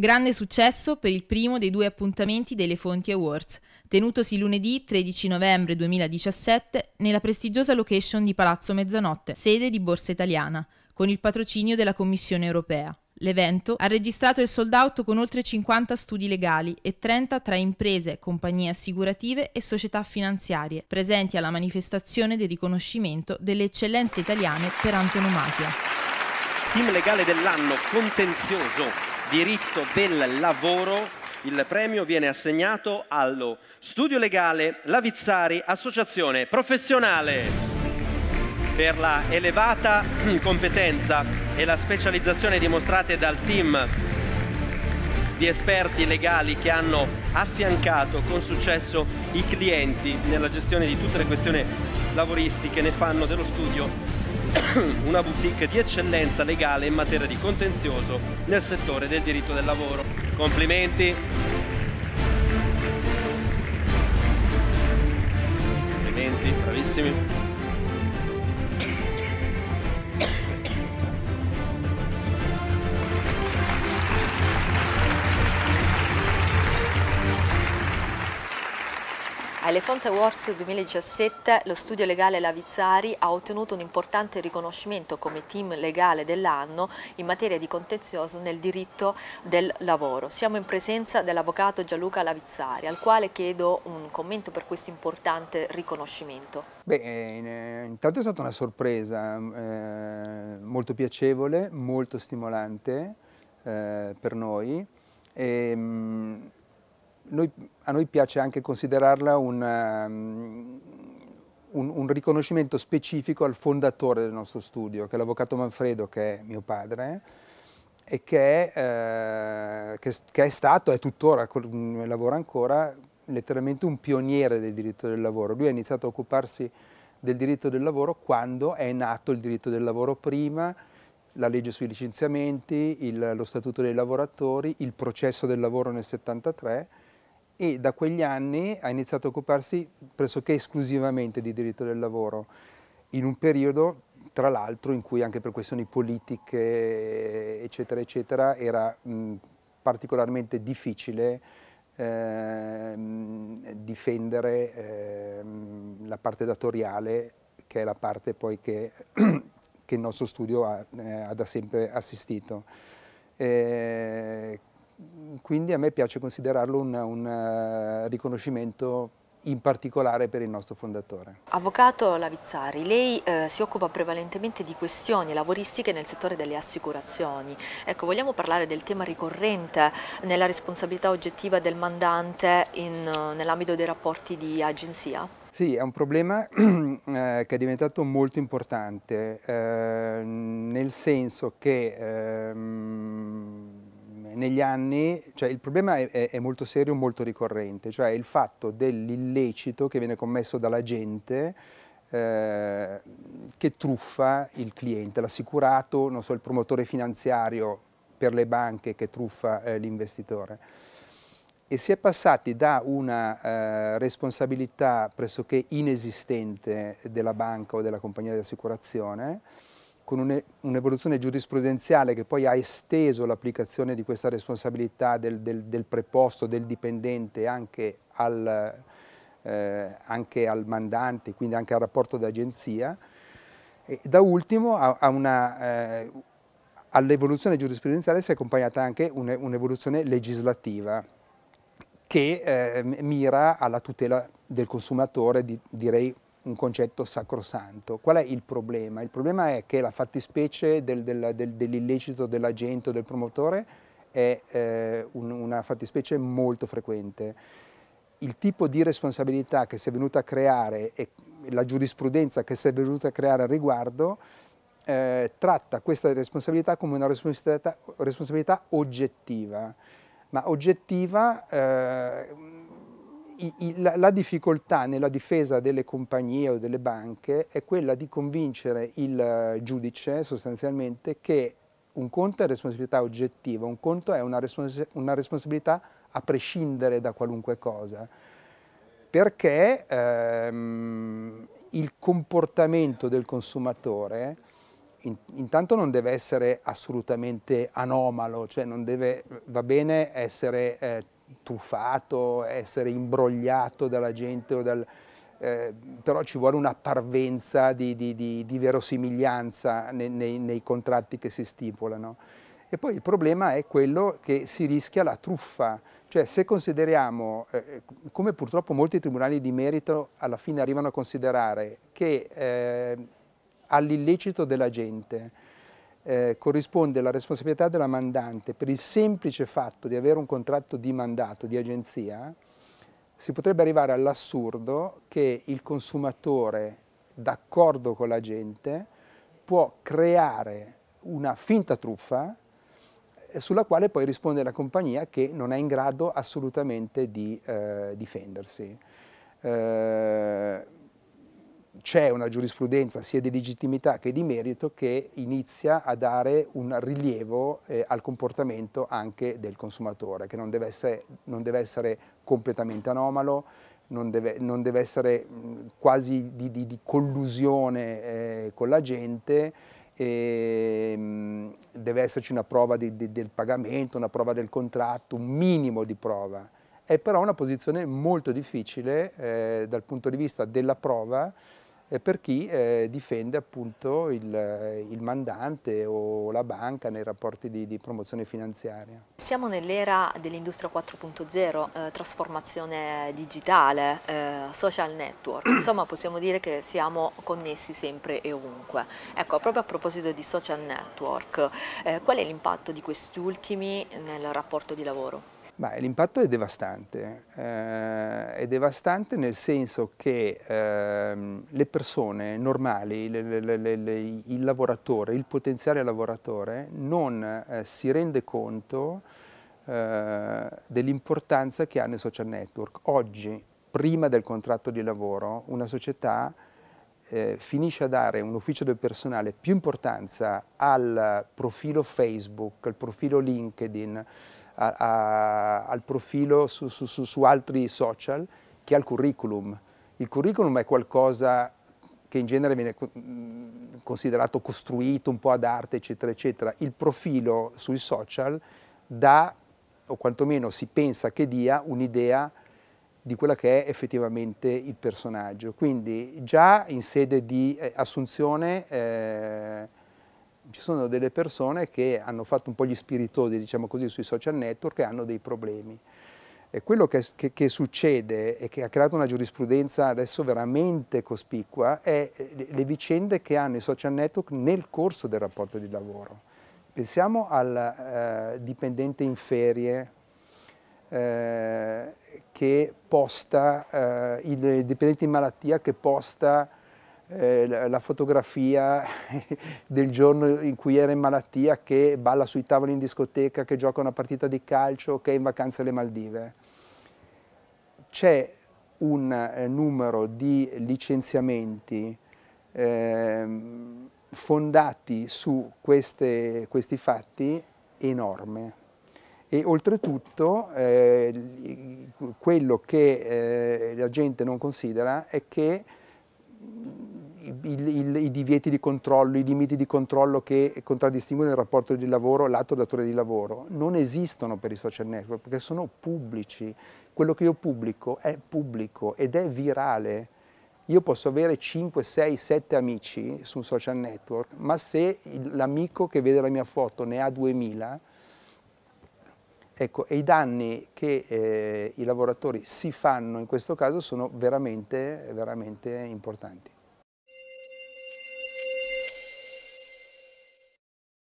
Grande successo per il primo dei due appuntamenti delle Fonti Awards, tenutosi lunedì 13 novembre 2017 nella prestigiosa location di Palazzo Mezzanotte, sede di Borsa Italiana, con il patrocinio della Commissione europea. L'evento ha registrato il sold out con oltre 50 studi legali e 30 tra imprese, compagnie assicurative e società finanziarie, presenti alla manifestazione del riconoscimento delle eccellenze italiane per antonomasia. Team legale dell'anno contenzioso diritto del lavoro, il premio viene assegnato allo Studio Legale Lavizzari Associazione Professionale per la elevata competenza e la specializzazione dimostrate dal team di esperti legali che hanno affiancato con successo i clienti nella gestione di tutte le questioni lavoristiche, ne fanno dello studio una boutique di eccellenza legale in materia di contenzioso nel settore del diritto del lavoro. Complimenti! Complimenti, bravissimi! Elephant Awards 2017 lo studio legale Lavizzari ha ottenuto un importante riconoscimento come team legale dell'anno in materia di contenzioso nel diritto del lavoro. Siamo in presenza dell'avvocato Gianluca Lavizzari al quale chiedo un commento per questo importante riconoscimento. Beh, eh, eh, intanto è stata una sorpresa eh, molto piacevole, molto stimolante eh, per noi. E, ehm, noi, a noi piace anche considerarla una, ehm, un, un, riconoscimento specifico al fondatore del nostro studio, che è l'avvocato Manfredo, che è mio padre, e che è, eh, che, che è stato, è tuttora, mm, lavora ancora, letteralmente un pioniere del diritto del lavoro. Lui ha iniziato a occuparsi del diritto del lavoro quando è nato il diritto del lavoro prima, la legge sui licenziamenti, il, lo statuto dei lavoratori, il processo del lavoro nel 73 e da quegli anni ha iniziato a occuparsi pressoché esclusivamente di diritto del lavoro, in un periodo tra l'altro in cui anche per questioni politiche eccetera eccetera era mh, particolarmente difficile eh, difendere eh, la parte datoriale che è la parte poi che, che il nostro studio ha, eh, ha da sempre assistito. Eh, quindi a me piace considerarlo un, un eh, riconoscimento in particolare per il nostro fondatore. Avvocato Lavizzari, lei eh, si occupa prevalentemente di questioni lavoristiche nel settore delle assicurazioni. Ecco, vogliamo parlare del tema ricorrente nella responsabilità oggettiva del mandante eh, nell'ambito dei rapporti di agenzia? Sì, è un problema eh, che è diventato molto importante, eh, nel senso che ehm, negli anni, cioè il problema è, è molto serio, molto ricorrente, cioè il fatto dell'illecito che viene commesso dalla gente eh, che truffa il cliente, l'assicurato, so, il promotore finanziario per le banche che truffa eh, l'investitore. E si è passati da una eh, responsabilità pressoché inesistente della banca o della compagnia di assicurazione con un'evoluzione giurisprudenziale che poi ha esteso l'applicazione di questa responsabilità del, del, del, preposto, del dipendente anche al, eh, anche al mandante, quindi anche al rapporto d'agenzia, e da ultimo eh, all'evoluzione giurisprudenziale si è accompagnata anche un'evoluzione legislativa che eh, mira alla tutela del consumatore, di, direi un concetto sacrosanto. Qual è il problema? Il problema è che la fattispecie del, del, del, dell'illecito dell'agente o del promotore è eh, un, una fattispecie molto frequente. Il tipo di responsabilità che si è venuta a creare e la giurisprudenza che si è venuta a creare al riguardo eh, tratta questa responsabilità come una responsabilità, responsabilità oggettiva, ma oggettiva eh, la, difficoltà nella difesa delle compagnie o delle banche è quella di convincere il eh, giudice sostanzialmente che un conto è responsabilità oggettiva, un conto è una, respons una responsabilità a prescindere da qualunque cosa, perché ehm, il comportamento del consumatore in, intanto non deve essere assolutamente anomalo, cioè non deve, va bene essere eh, truffato, essere imbrogliato dalla gente dal, eh, però ci vuole una parvenza di, di, di, di verosimiglianza nei, nei, nei, contratti che si stipulano. E poi il problema è quello che si rischia la truffa, cioè se consideriamo, eh, come purtroppo molti tribunali di merito alla fine arrivano a considerare che eh, all'illecito della gente eh, corrisponde la responsabilità della mandante per il semplice fatto di avere un contratto di mandato, di agenzia, si potrebbe arrivare all'assurdo che il consumatore, d'accordo con l'agente, può creare una finta truffa eh, sulla quale poi risponde la compagnia che non è in grado assolutamente di eh, difendersi. Eh, c'è una giurisprudenza sia di legittimità che di merito che inizia a dare un rilievo eh, al comportamento anche del consumatore, che non deve essere, non deve essere completamente anomalo, non deve, non deve essere quasi di, di, di collusione eh, con la gente, e, ehm, mh, deve esserci una prova di, del pagamento, una prova del contratto, un minimo di prova è però una posizione molto difficile eh, dal punto di vista della prova per chi eh, difende appunto il, il, mandante o la banca nei rapporti di, di promozione finanziaria. Siamo nell'era dell'industria 4.0, eh, trasformazione digitale, eh, social network, insomma possiamo dire che siamo connessi sempre e ovunque. Ecco, proprio a proposito di social network, eh, qual è l'impatto di questi ultimi nel rapporto di lavoro? l'impatto è devastante, eh, è devastante nel senso che eh, le persone normali, le, le, le, il lavoratore, il potenziale lavoratore non eh, si rende conto eh, dell'importanza che hanno i social network. Oggi, prima del contratto di lavoro, una società eh, finisce a dare un ufficio del personale più importanza al profilo Facebook, al profilo LinkedIn, a, a, al profilo su, su, su, su altri social che al curriculum. Il curriculum è qualcosa che in genere viene mm, considerato costruito un po' ad arte, eccetera, eccetera. Il profilo sui social dà, o quantomeno si pensa che dia, un'idea di quella che è effettivamente il personaggio. Quindi già in sede di eh, assunzione eh, ci sono delle persone che hanno fatto un po' gli spiritosi, diciamo così, sui social network e hanno dei problemi. E quello che, che, che, succede e che ha creato una giurisprudenza adesso veramente cospicua è eh, le vicende che hanno i social network nel corso del rapporto di lavoro. Pensiamo al eh, dipendente in ferie eh, che posta, eh, il dipendente in malattia che posta eh, la fotografia del giorno in cui era in malattia, che balla sui tavoli in discoteca, che gioca una partita di calcio, che è in vacanza alle Maldive. C'è un eh, numero di licenziamenti eh, fondati su queste, questi fatti enorme e oltretutto eh, quello che eh, la gente non considera è che il, il, i divieti di controllo, i limiti di controllo che contraddistinguono il rapporto di lavoro, l'atto datore di lavoro, non esistono per i social network perché sono pubblici. Quello che io pubblico è pubblico ed è virale. Io posso avere 5, 6, 7 amici su un social network, ma se l'amico che vede la mia foto ne ha 2000, Ecco, e i danni che eh, i lavoratori si fanno in questo caso sono veramente, veramente importanti.